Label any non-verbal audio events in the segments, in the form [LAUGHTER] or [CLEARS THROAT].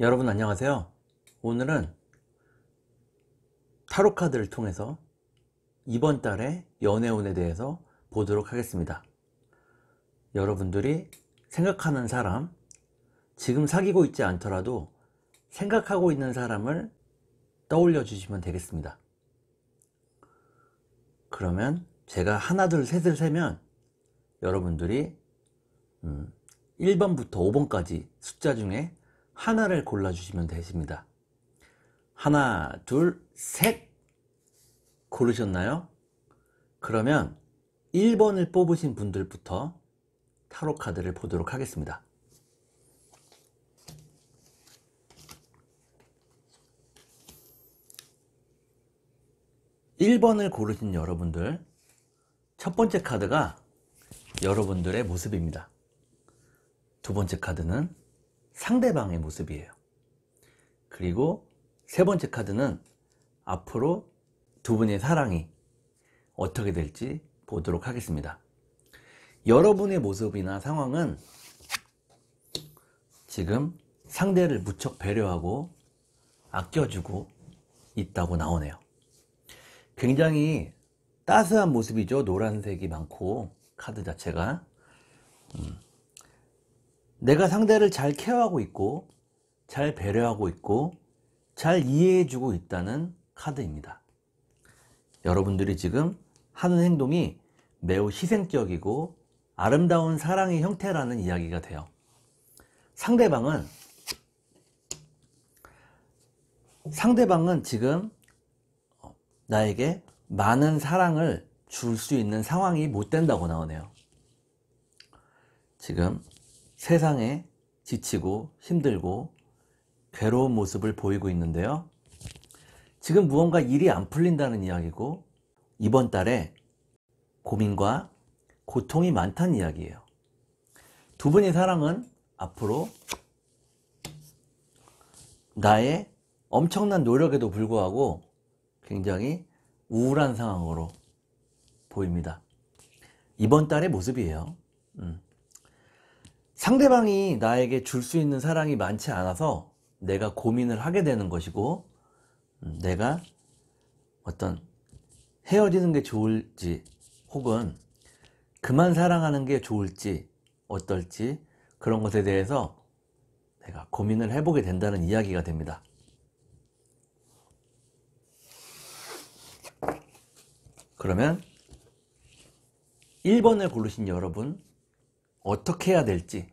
여러분 안녕하세요 오늘은 타로카드를 통해서 이번 달의 연애운에 대해서 보도록 하겠습니다 여러분들이 생각하는 사람 지금 사귀고 있지 않더라도 생각하고 있는 사람을 떠올려 주시면 되겠습니다 그러면 제가 하나 둘 셋을 세면 여러분들이 음, 1번부터 5번까지 숫자 중에 하나를 골라주시면 되십니다. 하나, 둘, 셋 고르셨나요? 그러면 1번을 뽑으신 분들부터 타로 카드를 보도록 하겠습니다. 1번을 고르신 여러분들 첫 번째 카드가 여러분들의 모습입니다. 두 번째 카드는 상대방의 모습이에요. 그리고 세 번째 카드는 앞으로 두 분의 사랑이 어떻게 될지 보도록 하겠습니다. 여러분의 모습이나 상황은 지금 상대를 무척 배려하고 아껴주고 있다고 나오네요. 굉장히 따스한 모습이죠. 노란색이 많고 카드 자체가. 음. 내가 상대를 잘 케어하고 있고 잘 배려하고 있고 잘 이해해주고 있다는 카드입니다. 여러분들이 지금 하는 행동이 매우 희생적이고 아름다운 사랑의 형태라는 이야기가 돼요. 상대방은 상대방은 지금 나에게 많은 사랑을 줄 수 있는 상황이 못 된다고 나오네요. 지금 세상에 지치고 힘들고 괴로운 모습을 보이고 있는데요. 지금 무언가 일이 안 풀린다는 이야기고 이번 달에 고민과 고통이 많다는 이야기예요. 두 분의 사랑은 앞으로 나의 엄청난 노력에도 불구하고 굉장히 우울한 상황으로 보입니다. 이번 달의 모습이에요. 음. 상대방이 나에게 줄 수 있는 사랑이 많지 않아서 내가 고민을 하게 되는 것이고 음, 내가 어떤 헤어지는 게 좋을지 혹은 그만 사랑하는 게 좋을지 어떨지 그런 것에 대해서 내가 고민을 해보게 된다는 이야기가 됩니다. 그러면 1번을 고르신 여러분 어떻게 해야 될지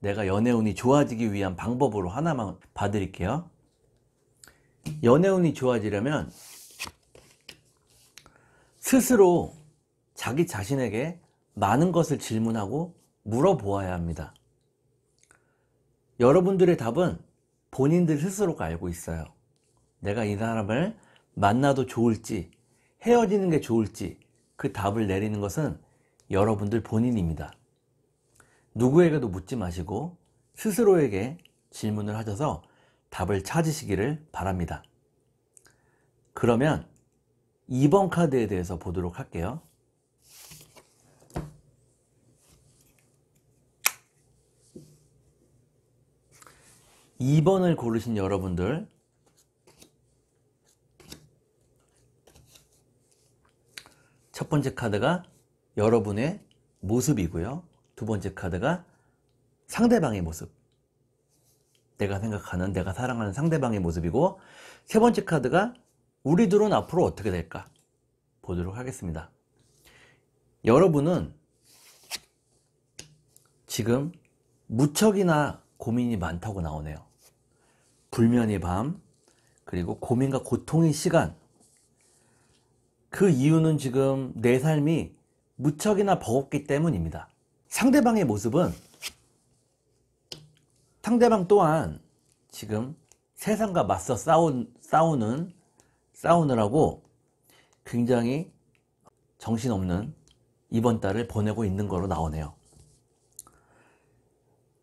내가 연애운이 좋아지기 위한 방법으로 하나만 봐드릴게요. 연애운이 좋아지려면 스스로 자기 자신에게 많은 것을 질문하고 물어보아야 합니다. 여러분들의 답은 본인들 스스로가 알고 있어요. 내가 이 사람을 만나도 좋을지 헤어지는 게 좋을지 그 답을 내리는 것은 여러분들 본인입니다. 누구에게도 묻지 마시고 스스로에게 질문을 하셔서 답을 찾으시기를 바랍니다. 그러면 2번 카드에 대해서 보도록 할게요. 2번을 고르신 여러분들 첫 번째 카드가 여러분의 모습이고요. 두 번째 카드가 상대방의 모습. 내가 생각하는, 내가 사랑하는 상대방의 모습이고, 세 번째 카드가 우리 들은 앞으로 어떻게 될까? 보도록 하겠습니다. 여러분은 지금 무척이나 고민이 많다고 나오네요. 불면의 밤, 그리고 고민과 고통의 시간. 그 이유는 지금 내 삶이 무척이나 버겁기 때문입니다. 상대방의 모습은 상대방 또한 지금 세상과 맞서 싸우, 싸우는 싸우느라고 굉장히 정신없는 이번 달을 보내고 있는 거로 나오네요.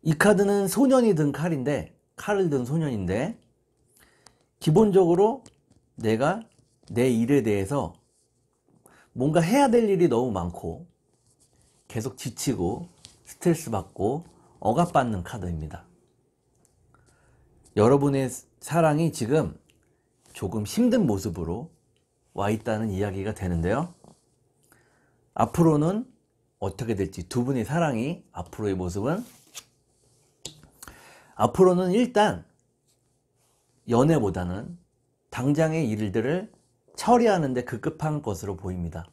이 카드는 소년이 든 칼인데 칼을 든 소년인데 기본적으로 내가 내 일에 대해서 뭔가 해야 될 일이 너무 많고 계속 지치고 스트레스 받고 억압받는 카드입니다. 여러분의 사랑이 지금 조금 힘든 모습으로 와 있다는 이야기가 되는데요. 앞으로는 어떻게 될지 두 분의 사랑이 앞으로의 모습은 앞으로는 일단 연애보다는 당장의 일들을 처리하는 데 급급한 것으로 보입니다.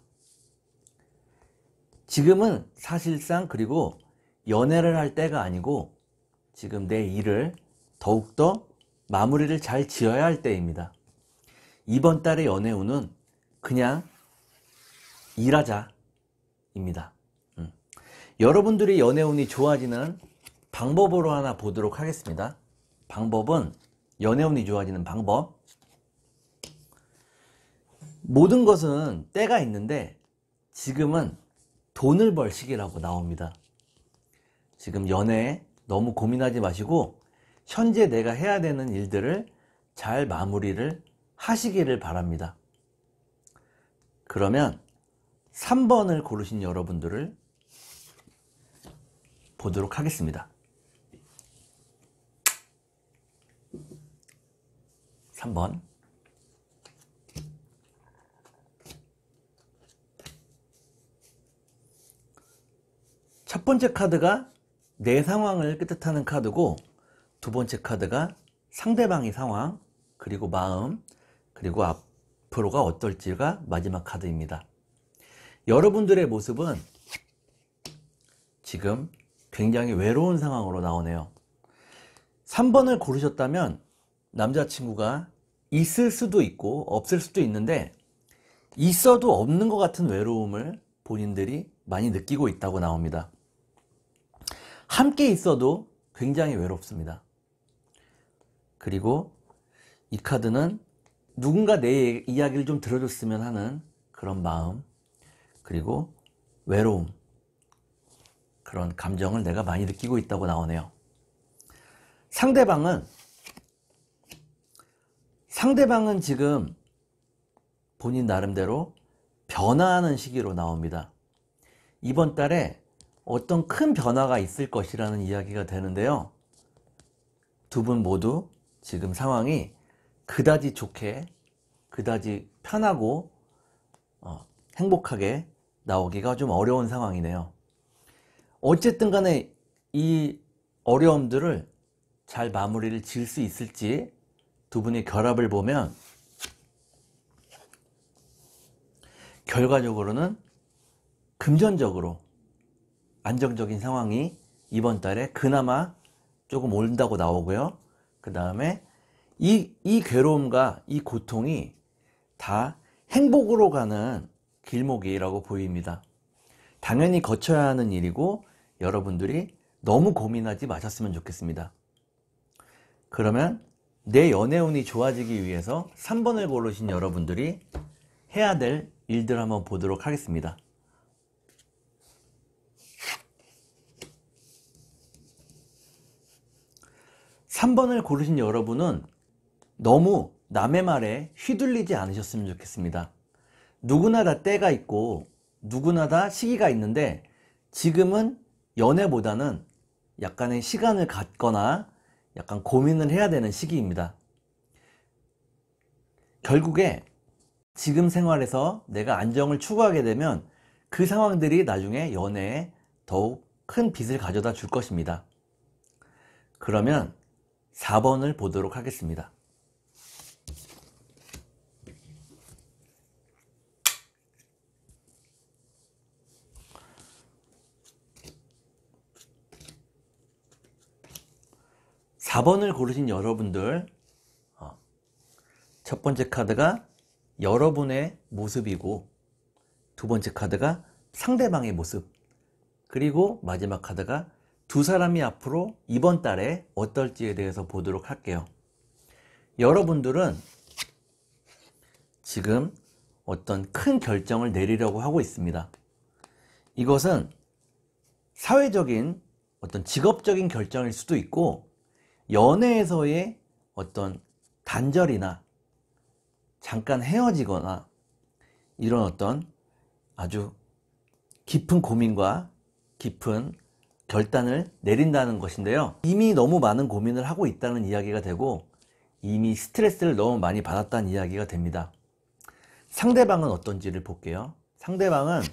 지금은 사실상 그리고 연애를 할 때가 아니고 지금 내 일을 더욱더 마무리를 잘 지어야 할 때입니다. 이번 달의 연애운은 그냥 일하자입니다. 음. 여러분들이 연애운이 좋아지는 방법으로 하나 보도록 하겠습니다. 방법은 연애운이 좋아지는 방법. 모든 것은 때가 있는데 지금은 돈을 벌 시기라고 나옵니다. 지금 연애 너무 고민하지 마시고 현재 내가 해야 되는 일들을 잘 마무리를 하시기를 바랍니다. 그러면 3번을 고르신 여러분들을 보도록 하겠습니다. 3번 번째 카드가 내 상황을 뜻하는 카드고 두 번째 카드가 상대방의 상황 그리고 마음 그리고 앞으로가 어떨지가 마지막 카드입니다. 여러분들의 모습은 지금 굉장히 외로운 상황으로 나오네요. 3번을 고르셨다면 남자친구가 있을 수도 있고 없을 수도 있는데 있어도 없는 것 같은 외로움을 본인들이 많이 느끼고 있다고 나옵니다. 함께 있어도 굉장히 외롭습니다. 그리고 이 카드는 누군가 내 이야기를 좀 들어줬으면 하는 그런 마음, 그리고 외로움, 그런 감정을 내가 많이 느끼고 있다고 나오네요. 상대방은, 상대방은 지금 본인 나름대로 변화하는 시기로 나옵니다. 이번 달에 어떤 큰 변화가 있을 것이라는 이야기가 되는데요. 두 분 모두 지금 상황이 그다지 좋게, 그다지 편하고 어, 행복하게 나오기가 좀 어려운 상황이네요. 어쨌든 간에 이 어려움들을 잘 마무리를 지을 수 있을지 두 분의 결합을 보면 결과적으로는 금전적으로 안정적인 상황이 이번 달에 그나마 조금 온다고 나오고요. 그 다음에 이, 이 괴로움과 이 고통이 다 행복으로 가는 길목이라고 보입니다. 당연히 거쳐야 하는 일이고 여러분들이 너무 고민하지 마셨으면 좋겠습니다. 그러면 내 연애운이 좋아지기 위해서 3번을 고르신 여러분들이 해야 될 일들 한번 보도록 하겠습니다. 3번을 고르신 여러분은 너무 남의 말에 휘둘리지 않으셨으면 좋겠습니다. 누구나 다 때가 있고 누구나 다 시기가 있는데 지금은 연애보다는 약간의 시간을 갖거나 약간 고민을 해야 되는 시기입니다. 결국에 지금 생활에서 내가 안정을 추구하게 되면 그 상황들이 나중에 연애에 더욱 큰 빚을 가져다 줄 것입니다. 그러면 4번을 보도록 하겠습니다. (4번을) 고르신 여러분들 어, 첫 번째 카드가 여러분의 모습이고 두 번째 카드가 상대방의 모습 그리고 마지막 카드가 두 사람이 앞으로 이번 달에 어떨지에 대해서 보도록 할게요. 여러분들은 지금 어떤 큰 결정을 내리려고 하고 있습니다. 이것은 사회적인 어떤 직업적인 결정일 수도 있고 연애에서의 어떤 단절이나 잠깐 헤어지거나 이런 어떤 아주 깊은 고민과 깊은 결단을 내린다는 것인데요 이미 너무 많은 고민을 하고 있다는 이야기가 되고 이미 스트레스를 너무 많이 받았다는 이야기가 됩니다 상대방은 어떤지를 볼게요 상대방은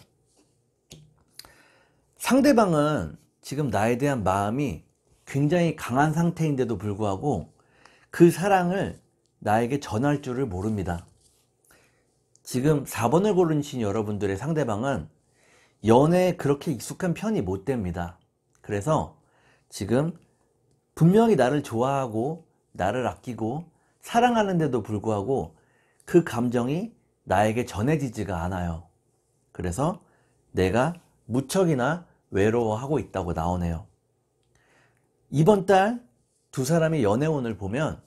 상대방은 지금 나에 대한 마음이 굉장히 강한 상태인데도 불구하고 그 사랑을 나에게 전할 줄을 모릅니다 지금 4번을 고르신 여러분들의 상대방은 연애에 그렇게 익숙한 편이 못 됩니다 그래서 지금 분명히 나를 좋아하고 나를 아끼고 사랑하는데도 불구하고 그 감정이 나에게 전해지지가 않아요. 그래서 내가 무척이나 외로워하고 있다고 나오네요. 이번 달 두사람의 연애운을 보면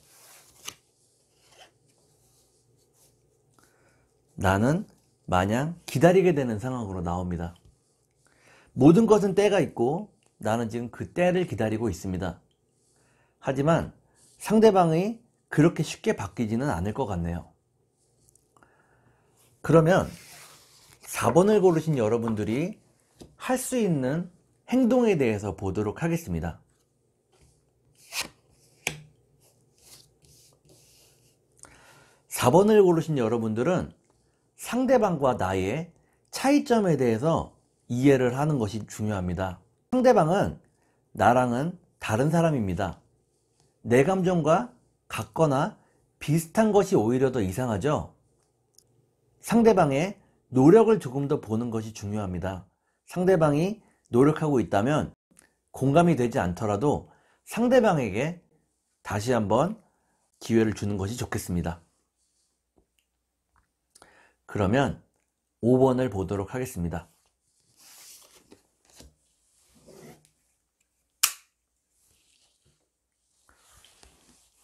나는 마냥 기다리게 되는 상황으로 나옵니다. 모든 것은 때가 있고 나는 지금 그 때를 기다리고 있습니다. 하지만 상대방이 그렇게 쉽게 바뀌지는 않을 것 같네요. 그러면 4번을 고르신 여러분들이 할 수 있는 행동에 대해서 보도록 하겠습니다. 4번을 고르신 여러분들은 상대방과 나의 차이점에 대해서 이해를 하는 것이 중요합니다. 상대방은 나랑은 다른 사람입니다. 내 감정과 같거나 비슷한 것이 오히려 더 이상하죠. 상대방의 노력을 조금 더 보는 것이 중요합니다. 상대방이 노력하고 있다면 공감이 되지 않더라도 상대방에게 다시 한번 기회를 주는 것이 좋겠습니다. 그러면 5번을 보도록 하겠습니다.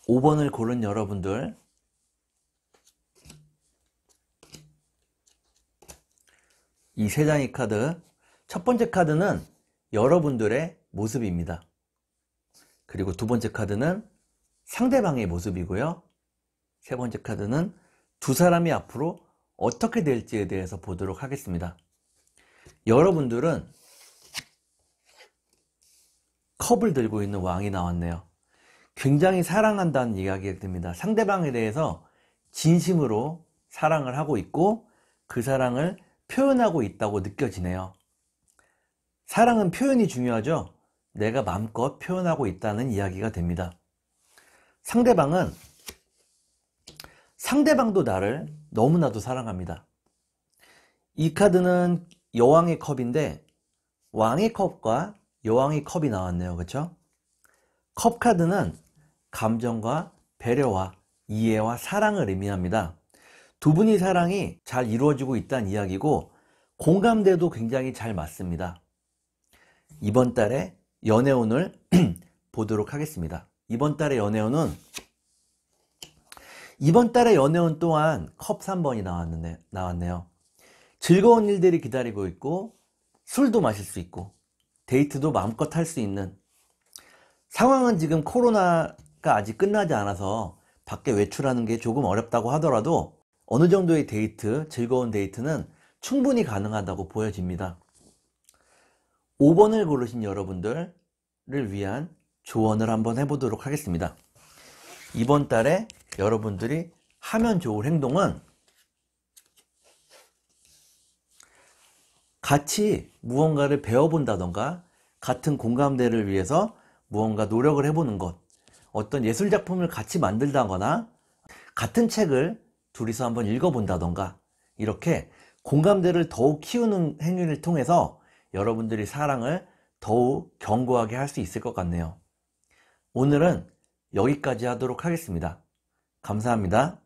5번을 고른 여러분들 이 세 장의 카드 첫 번째 카드는 여러분들의 모습입니다. 그리고 두 번째 카드는 상대방의 모습이고요. 세 번째 카드는 두 사람이 앞으로 어떻게 될지에 대해서 보도록 하겠습니다. 여러분들은 컵을 들고 있는 왕이 나왔네요. 굉장히 사랑한다는 이야기가 됩니다 상대방에 대해서 진심으로 사랑을 하고 있고 그 사랑을 표현하고 있다고 느껴지네요. 사랑은 표현이 중요하죠. 내가 마음껏 표현하고 있다는 이야기가 됩니다. 상대방은 상대방도 나를 너무나도 사랑합니다. 이 카드는 여왕의 컵인데 왕의 컵과 여왕의 컵이 나왔네요. 그렇죠? 컵 카드는 감정과 배려와 이해와 사랑을 의미합니다. 두 분이 사랑이 잘 이루어지고 있다는 이야기고 공감대도 굉장히 잘 맞습니다. 이번 달에 연애운을 [CLEARS THROAT] 보도록 하겠습니다. 이번 달에 연애운은 이번 달에 연애운 또한 컵 3번이 나왔는데, 나왔네요. 즐거운 일들이 기다리고 있고 술도 마실 수 있고 데이트도 마음껏 할 수 있는 상황은 지금 코로나 데이가 그러니까 아직 끝나지 않아서 밖에 외출하는 게 조금 어렵다고 하더라도 어느 정도의 데이트, 즐거운 데이트는 충분히 가능하다고 보여집니다. 5번을 고르신 여러분들을 위한 조언을 한번 해보도록 하겠습니다. 이번 달에 여러분들이 하면 좋을 행동은 같이 무언가를 배워본다던가 같은 공감대를 위해서 무언가 노력을 해보는 것 어떤 예술 작품을 같이 만들다거나 같은 책을 둘이서 한번 읽어본다던가 이렇게 공감대를 더욱 키우는 행위를 통해서 여러분들이 사랑을 더욱 견고하게 할 수 있을 것 같네요. 오늘은 여기까지 하도록 하겠습니다. 감사합니다.